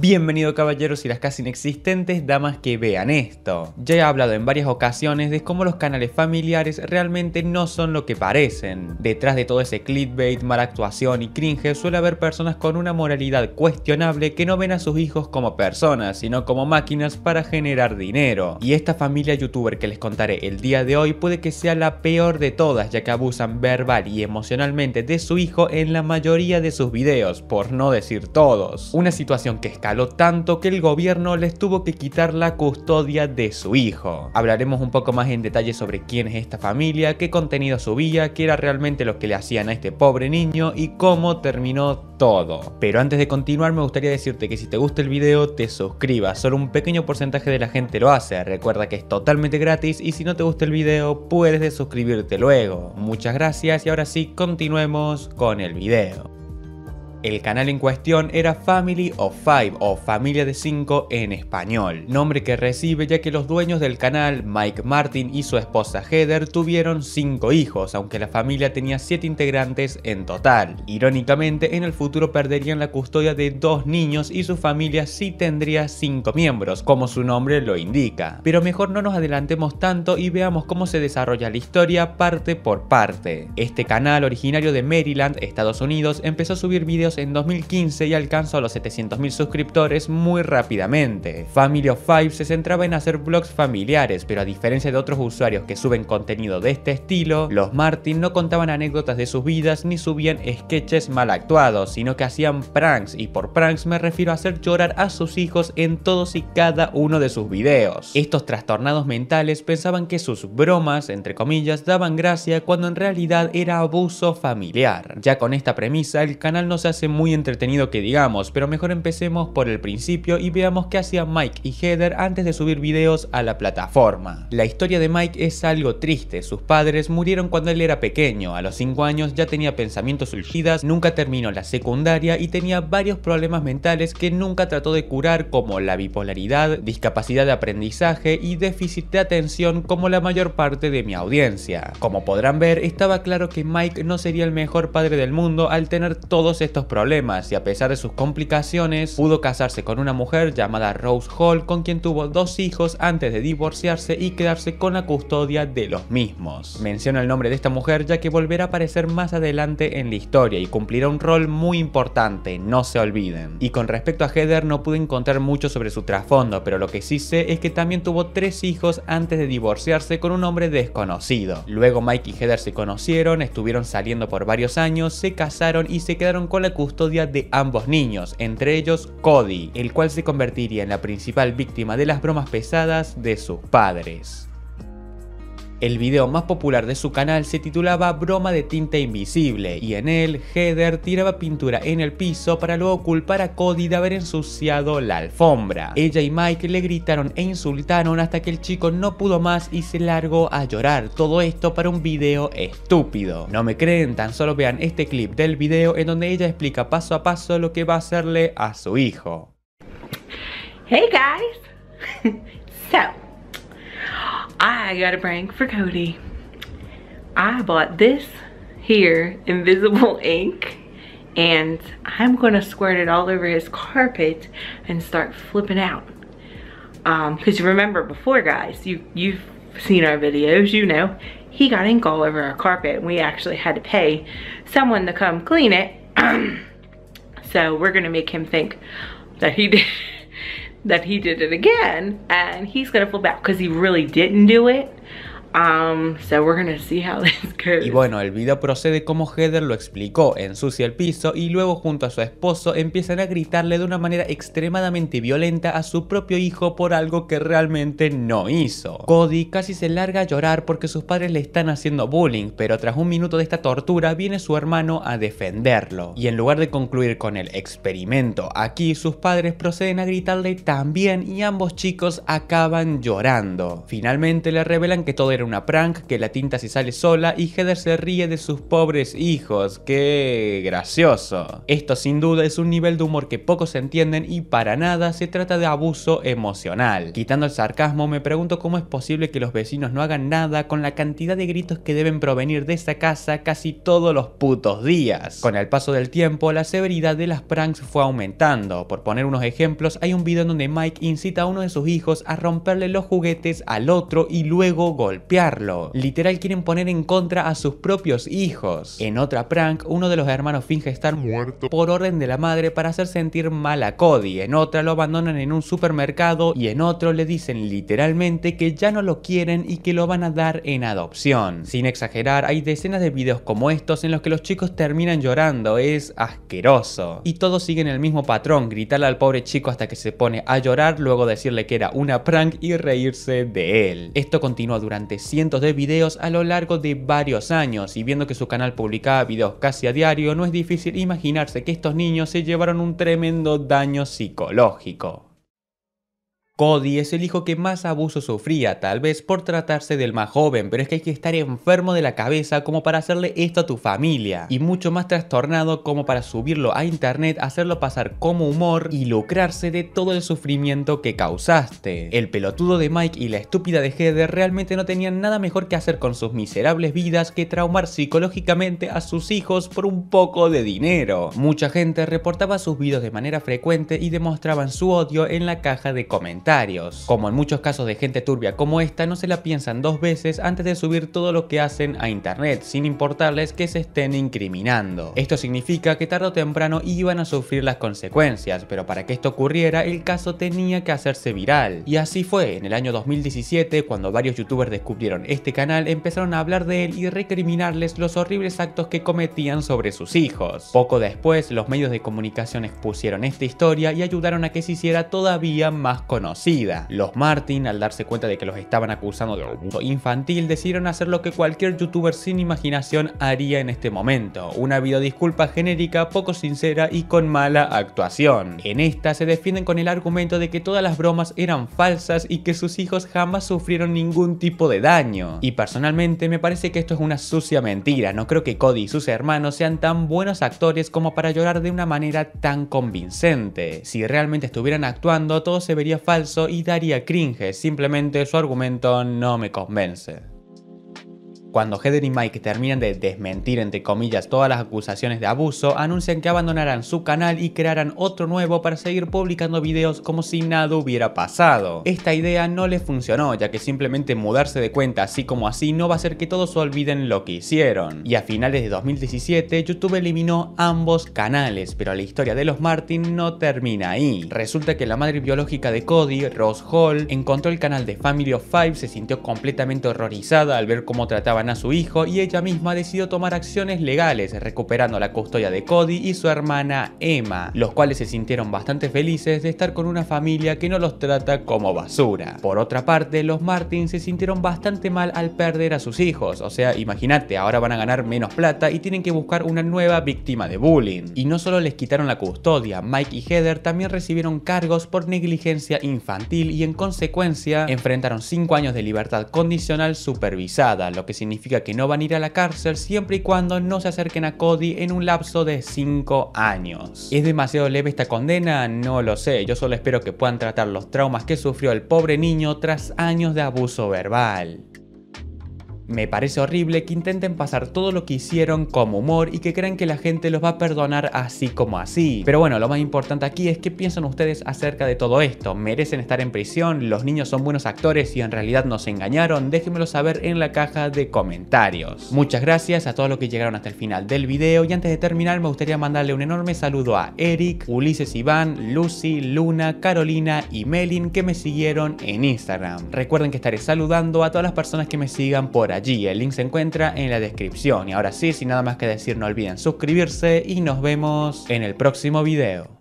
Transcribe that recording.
Bienvenido caballeros y las casi inexistentes damas que vean esto. Ya he hablado en varias ocasiones de cómo los canales familiares realmente no son lo que parecen. Detrás de todo ese clickbait, mala actuación y cringe suele haber personas con una moralidad cuestionable que no ven a sus hijos como personas, sino como máquinas para generar dinero. Y esta familia youtuber que les contaré el día de hoy puede que sea la peor de todas ya que abusan verbal y emocionalmente de su hijo en la mayoría de sus videos, por no decir todos. Una situación que escaló tanto que el gobierno les tuvo que quitar la custodia de su hijo. Hablaremos un poco más en detalle sobre quién es esta familia, qué contenido subía, qué era realmente lo que le hacían a este pobre niño y cómo terminó todo. Pero antes de continuar me gustaría decirte que si te gusta el video te suscribas, solo un pequeño porcentaje de la gente lo hace, recuerda que es totalmente gratis y si no te gusta el video puedes suscribirte luego. Muchas gracias y ahora sí continuemos con el video. El canal en cuestión era Family of Five o Familia de Cinco en español, nombre que recibe ya que los dueños del canal, Mike Martin y su esposa Heather, tuvieron cinco hijos, aunque la familia tenía siete integrantes en total. Irónicamente, en el futuro perderían la custodia de dos niños y su familia sí tendría cinco miembros, como su nombre lo indica. Pero mejor no nos adelantemos tanto y veamos cómo se desarrolla la historia parte por parte. Este canal, originario de Maryland, Estados Unidos, empezó a subir videos en 2015 y alcanzó a los 700.000 suscriptores muy rápidamente. Family of Five se centraba en hacer vlogs familiares, pero a diferencia de otros usuarios que suben contenido de este estilo, los Martin no contaban anécdotas de sus vidas ni subían sketches mal actuados, sino que hacían pranks, y por pranks me refiero a hacer llorar a sus hijos en todos y cada uno de sus videos. Estos trastornados mentales pensaban que sus bromas, entre comillas, daban gracia cuando en realidad era abuso familiar. Ya con esta premisa, el canal no se muy entretenido que digamos, pero mejor empecemos por el principio y veamos qué hacían Mike y Heather antes de subir videos a la plataforma. La historia de Mike es algo triste, sus padres murieron cuando él era pequeño, a los 5 años ya tenía pensamientos surgidas, nunca terminó la secundaria y tenía varios problemas mentales que nunca trató de curar como la bipolaridad, discapacidad de aprendizaje y déficit de atención como la mayor parte de mi audiencia. Como podrán ver, estaba claro que Mike no sería el mejor padre del mundo al tener todos estos problemas y a pesar de sus complicaciones, pudo casarse con una mujer llamada Rose Hall con quien tuvo dos hijos antes de divorciarse y quedarse con la custodia de los mismos. Menciona el nombre de esta mujer ya que volverá a aparecer más adelante en la historia y cumplirá un rol muy importante, no se olviden. Y con respecto a Heather no pude encontrar mucho sobre su trasfondo, pero lo que sí sé es que también tuvo tres hijos antes de divorciarse con un hombre desconocido. Luego Mike y Heather se conocieron, estuvieron saliendo por varios años, se casaron y se quedaron con la custodia de ambos niños, entre ellos Cody, el cual se convertiría en la principal víctima de las bromas pesadas de sus padres. El video más popular de su canal se titulaba Broma de tinta invisible y en él Heather tiraba pintura en el piso para luego culpar a Cody de haber ensuciado la alfombra. Ella y Mike le gritaron e insultaron hasta que el chico no pudo más y se largó a llorar. Todo esto para un video estúpido. No me creen, tan solo vean este clip del video en donde ella explica paso a paso lo que va a hacerle a su hijo. Hey guys. so I got a prank for Cody. I bought this here, invisible ink, and I'm gonna squirt it all over his carpet and start flipping out. Um, cause remember before guys, you, you've seen our videos, you know, he got ink all over our carpet and we actually had to pay someone to come clean it. so we're gonna make him think that he did that he did it again and he's gonna flip out because he really didn't do it. Um, y bueno, el video procede como Heather lo explicó, ensucia el piso y luego junto a su esposo empiezan a gritarle de una manera extremadamente violenta a su propio hijo por algo que realmente no hizo. Cody casi se larga a llorar porque sus padres le están haciendo bullying, pero tras un minuto de esta tortura viene su hermano a defenderlo. Y en lugar de concluir con el experimento, aquí sus padres proceden a gritarle también y ambos chicos acaban llorando. Finalmente le revelan que todo era una prank, que la tinta se sale sola y Heather se ríe de sus pobres hijos. ¡Qué gracioso! Esto sin duda es un nivel de humor que pocos entienden y para nada se trata de abuso emocional. Quitando el sarcasmo, me pregunto cómo es posible que los vecinos no hagan nada con la cantidad de gritos que deben provenir de esta casa casi todos los putos días. Con el paso del tiempo, la severidad de las pranks fue aumentando. Por poner unos ejemplos, hay un video en donde Mike incita a uno de sus hijos a romperle los juguetes al otro y luego golpear Literal quieren poner en contra a sus propios hijos. En otra prank, uno de los hermanos finge estar muerto por orden de la madre para hacer sentir mal a Cody. En otra lo abandonan en un supermercado y en otro le dicen literalmente que ya no lo quieren y que lo van a dar en adopción. Sin exagerar, hay decenas de videos como estos en los que los chicos terminan llorando. Es asqueroso. Y todos siguen el mismo patrón, gritarle al pobre chico hasta que se pone a llorar, luego decirle que era una prank y reírse de él. Esto continúa durante cientos de videos a lo largo de varios años y viendo que su canal publicaba videos casi a diario, no es difícil imaginarse que estos niños se llevaron un tremendo daño psicológico. Cody es el hijo que más abuso sufría, tal vez por tratarse del más joven, pero es que hay que estar enfermo de la cabeza como para hacerle esto a tu familia, y mucho más trastornado como para subirlo a internet, hacerlo pasar como humor y lucrarse de todo el sufrimiento que causaste. El pelotudo de Mike y la estúpida de Heather realmente no tenían nada mejor que hacer con sus miserables vidas que traumar psicológicamente a sus hijos por un poco de dinero. Mucha gente reportaba sus videos de manera frecuente y demostraban su odio en la caja de comentarios como en muchos casos de gente turbia como esta, no se la piensan dos veces antes de subir todo lo que hacen a internet, sin importarles que se estén incriminando. Esto significa que tarde o temprano iban a sufrir las consecuencias, pero para que esto ocurriera, el caso tenía que hacerse viral. Y así fue, en el año 2017, cuando varios youtubers descubrieron este canal, empezaron a hablar de él y recriminarles los horribles actos que cometían sobre sus hijos. Poco después, los medios de comunicación expusieron esta historia y ayudaron a que se hiciera todavía más conocido los Martin, al darse cuenta de que los estaban acusando de abuso infantil, decidieron hacer lo que cualquier youtuber sin imaginación haría en este momento, una videodisculpa genérica, poco sincera y con mala actuación. En esta se defienden con el argumento de que todas las bromas eran falsas y que sus hijos jamás sufrieron ningún tipo de daño. Y personalmente me parece que esto es una sucia mentira, no creo que Cody y sus hermanos sean tan buenos actores como para llorar de una manera tan convincente. Si realmente estuvieran actuando, todo se vería falso y daría cringe, simplemente su argumento no me convence. Cuando Heather y Mike terminan de desmentir entre comillas todas las acusaciones de abuso, anuncian que abandonarán su canal y crearán otro nuevo para seguir publicando videos como si nada hubiera pasado. Esta idea no les funcionó ya que simplemente mudarse de cuenta así como así no va a hacer que todos olviden lo que hicieron. Y a finales de 2017 YouTube eliminó ambos canales, pero la historia de los Martin no termina ahí. Resulta que la madre biológica de Cody, Rose Hall, encontró el canal de Family of Five, se sintió completamente horrorizada al ver cómo trataban a su hijo y ella misma decidió tomar acciones legales, recuperando la custodia de Cody y su hermana Emma, los cuales se sintieron bastante felices de estar con una familia que no los trata como basura. Por otra parte, los Martins se sintieron bastante mal al perder a sus hijos, o sea, imagínate, ahora van a ganar menos plata y tienen que buscar una nueva víctima de bullying. Y no solo les quitaron la custodia, Mike y Heather también recibieron cargos por negligencia infantil y en consecuencia enfrentaron 5 años de libertad condicional supervisada, lo que significa significa que no van a ir a la cárcel siempre y cuando no se acerquen a Cody en un lapso de 5 años. ¿Es demasiado leve esta condena? No lo sé, yo solo espero que puedan tratar los traumas que sufrió el pobre niño tras años de abuso verbal. Me parece horrible que intenten pasar todo lo que hicieron como humor y que crean que la gente los va a perdonar así como así. Pero bueno, lo más importante aquí es qué piensan ustedes acerca de todo esto. ¿Merecen estar en prisión? ¿Los niños son buenos actores y en realidad nos engañaron? Déjenmelo saber en la caja de comentarios. Muchas gracias a todos los que llegaron hasta el final del video y antes de terminar me gustaría mandarle un enorme saludo a Eric, Ulises Iván, Lucy, Luna, Carolina y Melin que me siguieron en Instagram. Recuerden que estaré saludando a todas las personas que me sigan por ahí allí. El link se encuentra en la descripción. Y ahora sí, sin nada más que decir, no olviden suscribirse y nos vemos en el próximo video.